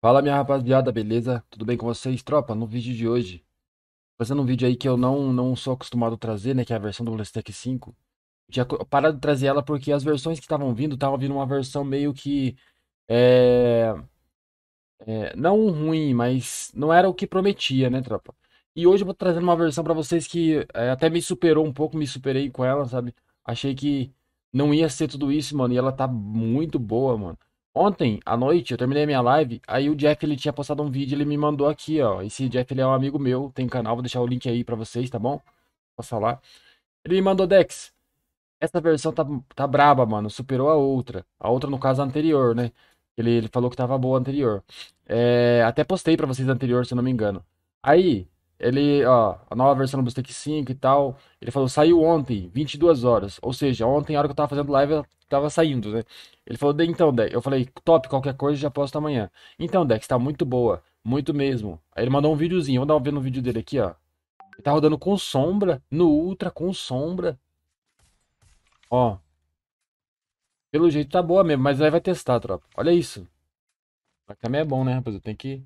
Fala minha rapaziada, beleza? Tudo bem com vocês? Tropa, no vídeo de hoje, fazendo um vídeo aí que eu não, não sou acostumado a trazer, né? Que é a versão do Blastack 5. Já tinha parado de trazer ela porque as versões que estavam vindo, estavam vindo uma versão meio que... É... é... não ruim, mas não era o que prometia, né, tropa? E hoje eu vou trazendo uma versão para vocês que é, até me superou um pouco, me superei com ela, sabe? Achei que não ia ser tudo isso, mano, e ela tá muito boa, mano. Ontem à noite eu terminei minha live, aí o Jeff ele tinha postado um vídeo, ele me mandou aqui, ó. Esse Jeff ele é um amigo meu, tem canal, vou deixar o link aí para vocês, tá bom? Posso falar? Ele me mandou Dex. Essa versão tá, tá braba, mano, superou a outra. A outra no caso anterior, né? Ele, ele falou que tava boa anterior. É, até postei para vocês anterior, se eu não me engano. Aí, ele, ó, a nova versão do Bustec 5 e tal, ele falou, saiu ontem, 22 horas. Ou seja, ontem, a hora que eu tava fazendo live, tava saindo, né? Ele falou, então, Dex. Eu falei, top, qualquer coisa já posto amanhã. Então, Dex, tá muito boa. Muito mesmo. Aí ele mandou um videozinho. Vamos dar uma ver no vídeo dele aqui, ó. Ele tá rodando com sombra. No Ultra, com sombra. Ó. Pelo jeito tá boa mesmo, mas aí vai testar, tropa. Olha isso. também é bom, né, rapaziada? tenho que,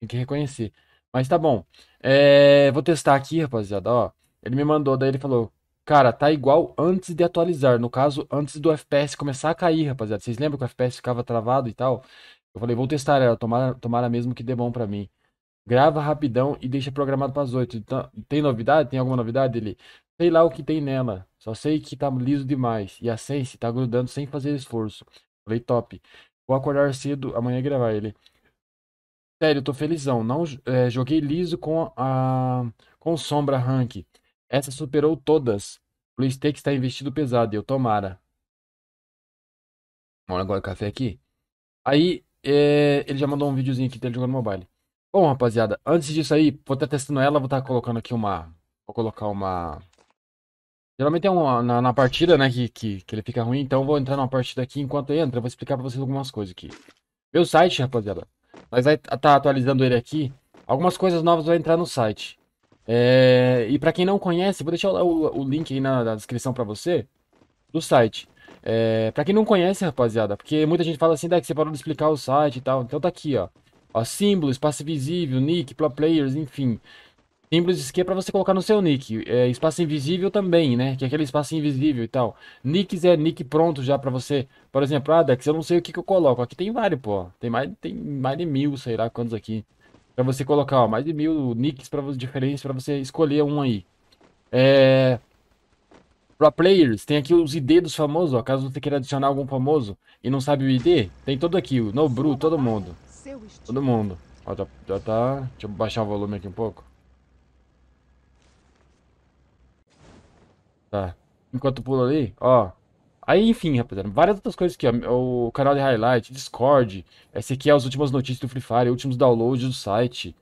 tem que reconhecer. Mas tá bom. É... Vou testar aqui, rapaziada, ó. Ele me mandou, daí ele falou, Cara, tá igual antes de atualizar. No caso, antes do FPS começar a cair, rapaziada. Vocês lembram que o FPS ficava travado e tal? Eu falei, vou testar ela, tomara, tomara mesmo que dê bom pra mim. Grava rapidão e deixa programado para as 8. Então, tem novidade? Tem alguma novidade? Ele, sei lá o que tem nela. Só sei que tá liso demais. E a Sense tá grudando sem fazer esforço. Falei, top. Vou acordar cedo amanhã e gravar ele. Sério, tô felizão. Não é, joguei liso com a com sombra rank. Essa superou todas. Luiz Tech está investido pesado, eu tomara. Vamos agora o café aqui. Aí, é, ele já mandou um videozinho aqui dele jogando mobile. Bom, rapaziada, antes disso aí, vou estar testando ela, vou estar colocando aqui uma... Vou colocar uma... Geralmente é uma, na, na partida, né, que, que, que, ele fica ruim, então vou entrar numa partida aqui. Enquanto entra, eu vou explicar pra vocês algumas coisas aqui. Meu site, rapaziada, nós vai estar tá atualizando ele aqui. Algumas coisas novas vão entrar no site. É, e para quem não conhece, vou deixar o, o link aí na, na descrição para você do site. É, para quem não conhece, rapaziada, porque muita gente fala assim, Dex, você parou de explicar o site e tal. Então tá aqui, ó. ó símbolo, espaço invisível, nick, players, enfim. Símbolos que é para você colocar no seu nick. É, espaço invisível também, né? Que é aquele espaço invisível e tal. Nicks é nick pronto já para você. Por exemplo, ah, Dex, eu não sei o que, que eu coloco. Aqui tem vários, pô. Tem mais, tem mais de mil, sei lá quantos aqui para você colocar ó, mais de mil nicks para diferentes para você escolher um aí. É... Para players, tem aqui os ID dos famosos, ó, caso você queira adicionar algum famoso e não sabe o ID, tem todo aqui, o Nobru, todo mundo. Todo mundo. Ó, já, já tá... Deixa eu baixar o volume aqui um pouco. Tá. Enquanto pula ali, ó, Aí, enfim, rapaziada, várias outras coisas aqui, ó, o canal de highlight, Discord, esse aqui é as últimas notícias do Free Fire, últimos downloads do site,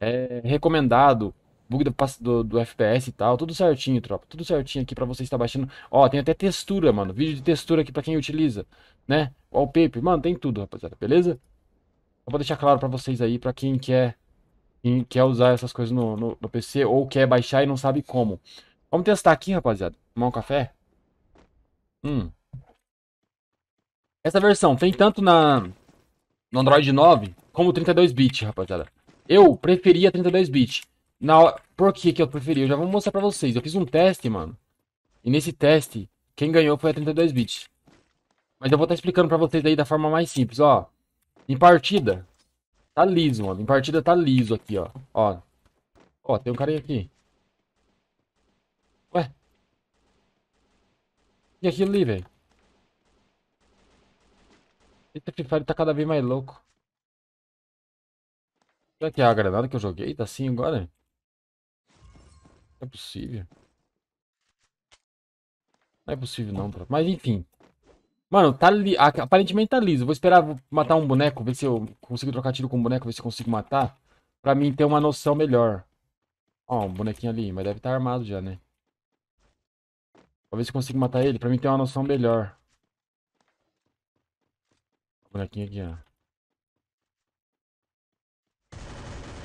é, recomendado, bug do, do, do, FPS e tal, tudo certinho, tropa, tudo certinho aqui pra você estar baixando. Ó, tem até textura, mano, vídeo de textura aqui pra quem utiliza, né, wallpaper, mano, tem tudo, rapaziada, beleza? Só pra deixar claro pra vocês aí, pra quem quer, quem quer usar essas coisas no, no, no PC ou quer baixar e não sabe como. Vamos testar aqui, rapaziada, tomar um café? Hum. Essa versão tem tanto na no Android 9 como 32-bit, rapaziada. Eu preferia 32-bit. Na... Por que, que eu preferia? Eu já vou mostrar pra vocês. Eu fiz um teste, mano. E nesse teste, quem ganhou foi a 32-bit. Mas eu vou estar tá explicando pra vocês aí da forma mais simples, ó. Em partida, tá liso, mano. Em partida tá liso aqui, ó. Ó, ó tem um cara aqui. E aquilo ali, velho. Eita, Free Fire tá cada vez mais louco. Será que é a granada que eu joguei? Tá assim agora? Não é possível. Não é possível não, bro. Mas enfim. Mano, tá li... aparentemente tá liso. Vou esperar matar um boneco, ver se eu consigo trocar tiro com um boneco, ver se eu consigo matar. Pra mim ter uma noção melhor. Ó, um bonequinho ali, mas deve estar tá armado já, né? ver eu consigo matar ele pra mim ter uma noção melhor. Bonequinho aqui, ó.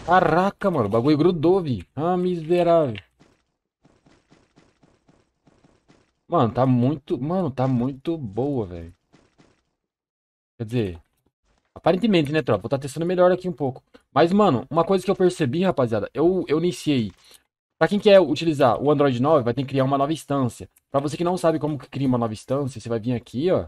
Caraca, mano. O bagulho grudou, vi. Ah, miserável. Mano, tá muito... Mano, tá muito boa, velho. Quer dizer... Aparentemente, né, tropa? Vou estar tá testando melhor aqui um pouco. Mas, mano, uma coisa que eu percebi, rapaziada. Eu, eu iniciei para quem quer utilizar o Android 9, vai ter que criar uma nova instância. Para você que não sabe como que cria uma nova instância, você vai vir aqui, ó.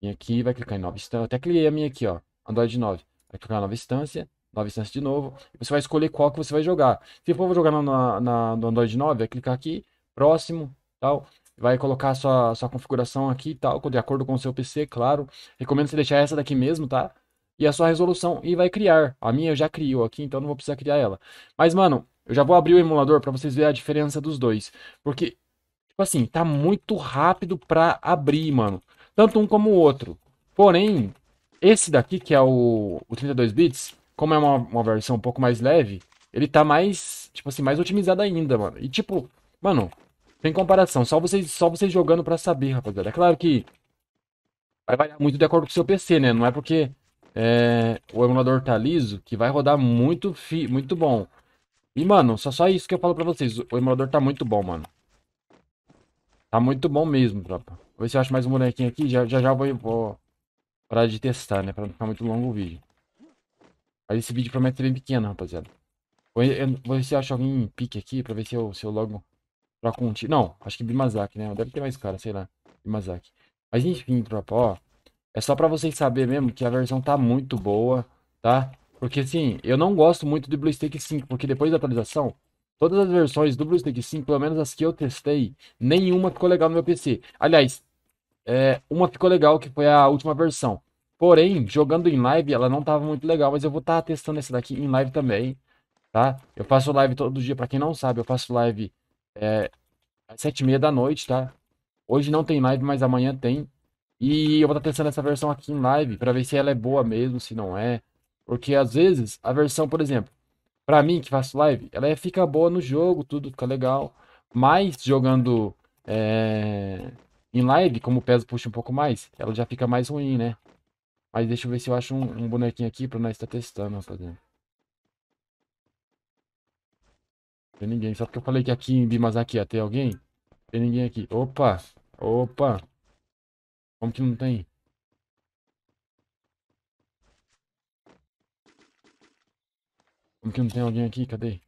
Vem aqui, vai clicar em nova instância. Eu até criei a minha aqui, ó. Android 9. Vai clicar em nova instância, nova instância de novo. Você vai escolher qual que você vai jogar. Se for jogar na, na, no Android 9, vai clicar aqui, próximo, tal. Vai colocar a sua, sua configuração aqui e tal, de acordo com o seu PC, claro. Recomendo você deixar essa daqui mesmo, tá? e a sua resolução e vai criar. A minha já criou aqui, então não vou precisar criar ela. Mas, mano, eu já vou abrir o emulador para vocês verem a diferença dos dois. Porque, tipo assim, tá muito rápido para abrir, mano. Tanto um como o outro. Porém, esse daqui, que é o, o 32 bits, como é uma, uma versão um pouco mais leve, ele tá mais, tipo assim, mais otimizado ainda, mano. E tipo, mano, tem comparação. Só vocês, só vocês jogando para saber, rapaziada. É claro que vai variar muito de acordo com o seu PC, né? Não é porque é, o emulador tá liso, que vai rodar muito, fi, muito bom. E, mano, só só isso que eu falo pra vocês. O emulador tá muito bom, mano. Tá muito bom mesmo, tropa. Vou ver se eu acho mais um bonequinho aqui. Já já, já vou, vou parar de testar, né? Pra não ficar muito longo o vídeo. Mas esse vídeo promete ser bem pequeno, rapaziada. Vou, eu, vou ver se eu acho alguém em pique aqui pra ver se eu, se eu logo troco um tiro. Não, acho que Bimazaki, né? Deve ter mais cara, sei lá. Bimazaki. Mas enfim, tropa, ó. É só pra vocês saberem mesmo que a versão tá muito boa, tá? Porque, assim, eu não gosto muito do Bluestake 5, porque depois da atualização, todas as versões do Bluestake 5, pelo menos as que eu testei, nenhuma ficou legal no meu PC. Aliás, é, uma ficou legal, que foi a última versão. Porém, jogando em live, ela não tava muito legal, mas eu vou estar tá testando essa daqui em live também, tá? Eu faço live todo dia, pra quem não sabe, eu faço live é, às sete e meia da noite, tá? Hoje não tem live, mas amanhã tem. E eu vou estar testando essa versão aqui em live para ver se ela é boa mesmo, se não é. Porque às vezes a versão, por exemplo, para mim que faço live, ela é, fica boa no jogo, tudo fica legal. Mas jogando é, em live, como o peso puxa um pouco mais, ela já fica mais ruim, né? Mas deixa eu ver se eu acho um, um bonequinho aqui para nós estar tá testando, rapaziada. Tem ninguém. Só porque eu falei que aqui em Bimazaki ia ter alguém. Tem ninguém aqui. Opa! Opa! Como que não tem? Como que não tem alguém aqui? Cadê?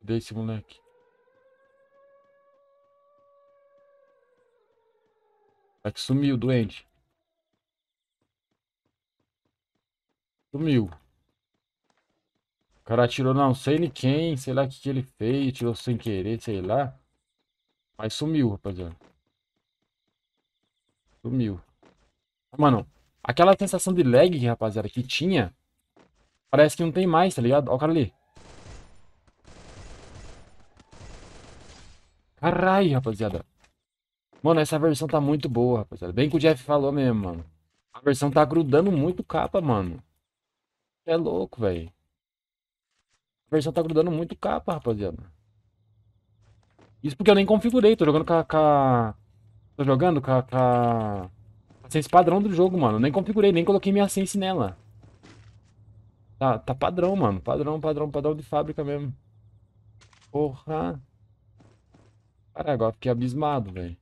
Cadê esse moleque? É que sumiu, doente. Sumiu. O cara atirou não sei nem quem, sei lá o que, que ele fez, tirou sem querer, sei lá. Mas sumiu, rapaziada. Sumiu. Ah, mano, aquela sensação de lag, rapaziada, que tinha, parece que não tem mais, tá ligado? Ó o cara ali. Caralho, rapaziada. Mano, essa versão tá muito boa, rapaziada. Bem que o Jeff falou mesmo, mano. A versão tá grudando muito capa, mano. É louco, velho versão tá grudando muito capa, rapaziada. Isso porque eu nem configurei, tô jogando com a... Com a... Tô jogando com a... Com a... Sense padrão do jogo, mano. nem configurei, nem coloquei minha Sense nela. Tá, tá padrão, mano. Padrão, padrão, padrão de fábrica mesmo. Porra. Cara, agora fiquei abismado, velho.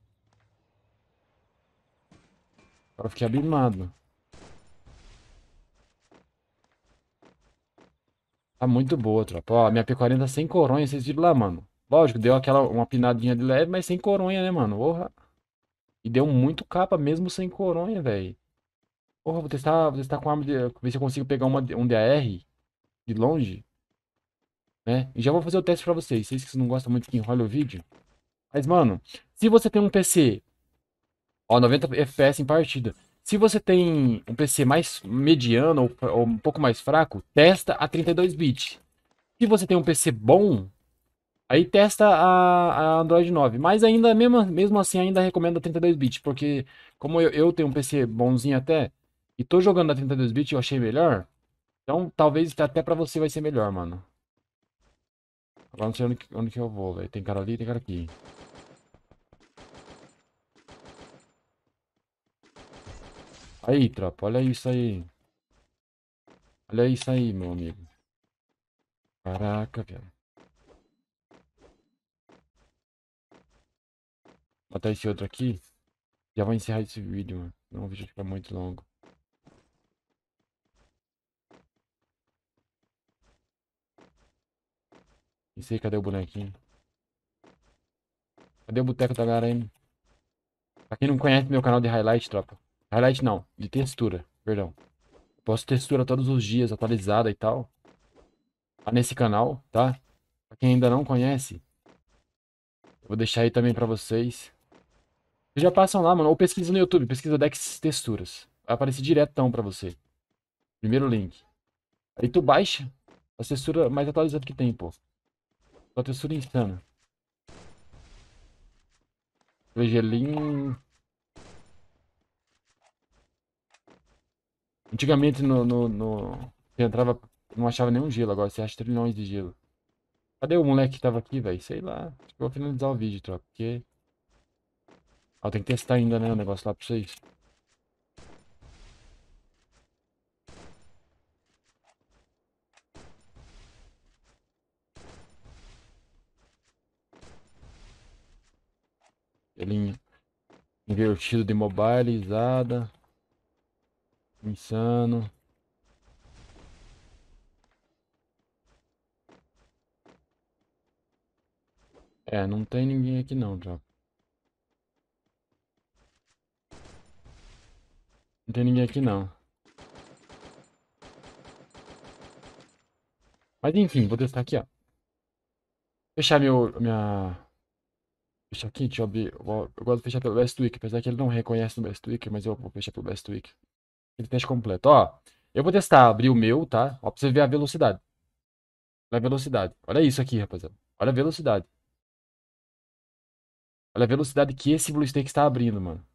Agora fiquei abismado. Tá muito boa, tropa. Ó, minha P40 sem coronha, vocês viram lá, mano. Lógico, deu aquela uma pinadinha de leve, mas sem coronha, né, mano? Porra. E deu muito capa mesmo sem coronha, velho. Porra, vou testar, vou testar com arma de, ver se eu consigo pegar uma, um DAR de longe. Né? E já vou fazer o teste pra vocês. Vocês que não gostam muito que enrola o vídeo. Mas, mano, se você tem um PC... Ó, 90 FPS em partida. Se você tem um PC mais mediano ou, ou um pouco mais fraco, testa a 32 bits. Se você tem um PC bom, aí testa a, a Android 9. Mas ainda, mesmo, mesmo assim, ainda recomendo a 32 bits, porque como eu, eu tenho um PC bonzinho até, e tô jogando a 32 bits, eu achei melhor. Então, talvez até pra você vai ser melhor, mano. Agora não sei onde, onde que eu vou, velho. Tem cara ali, tem cara aqui. Aí, tropa, olha isso aí. Olha isso aí, meu amigo. Caraca, velho. Matar esse outro aqui. Já vai encerrar esse vídeo, mano. Não, o vídeo fica muito longo. E sei cadê o bonequinho. Cadê o boteco da hein? Pra quem não conhece meu canal de highlight, tropa. Highlight não, de textura, perdão. Posto textura todos os dias, atualizada e tal. Tá nesse canal, tá? Pra quem ainda não conhece, vou deixar aí também pra vocês. Vocês já passam lá, mano, ou pesquisa no YouTube, pesquisa Dex Texturas. Vai aparecer diretão pra você. Primeiro link. Aí tu baixa a textura mais atualizada que tem, pô. Só textura insana. Vegelinho... Antigamente no, no, no... Você entrava, não achava nenhum gelo, agora você acha trilhões de gelo. Cadê o moleque que tava aqui, velho? Sei lá. Acho que eu vou finalizar o vídeo, troca, porque... Ó, tem que testar ainda, né, o negócio lá pra vocês. Gelinho invertido de mobilizada. Insano. É, não tem ninguém aqui não, já. Não tem ninguém aqui não. Mas enfim, vou testar aqui, ó. Fechar meu, minha... Fechar aqui, deixa eu abrir. Eu gosto de fechar pelo Best Week, apesar que ele não reconhece no Best Week, mas eu vou fechar pelo Best Week. Ele teste completo. Ó, eu vou testar, abrir o meu, tá? Ó, pra você ver a velocidade. Olha a velocidade. Olha isso aqui, rapaziada. Olha a velocidade. Olha a velocidade que esse BlueStake está abrindo, mano.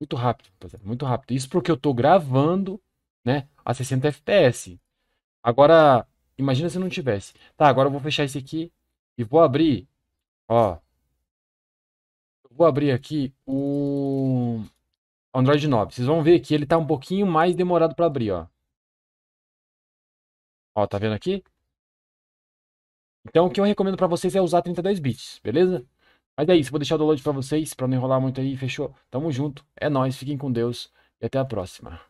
Muito rápido, rapaziada. Muito rápido. Isso porque eu tô gravando, né? A 60 FPS. Agora, imagina se não tivesse. Tá, agora eu vou fechar esse aqui e vou abrir, ó. vou abrir aqui o Android 9. Vocês vão ver que ele tá um pouquinho mais demorado para abrir, ó. Ó, tá vendo aqui? Então, o que eu recomendo para vocês é usar 32 bits, beleza? Mas é isso, vou deixar o download para vocês, para não enrolar muito aí, fechou? Tamo junto, é nóis, fiquem com Deus e até a próxima.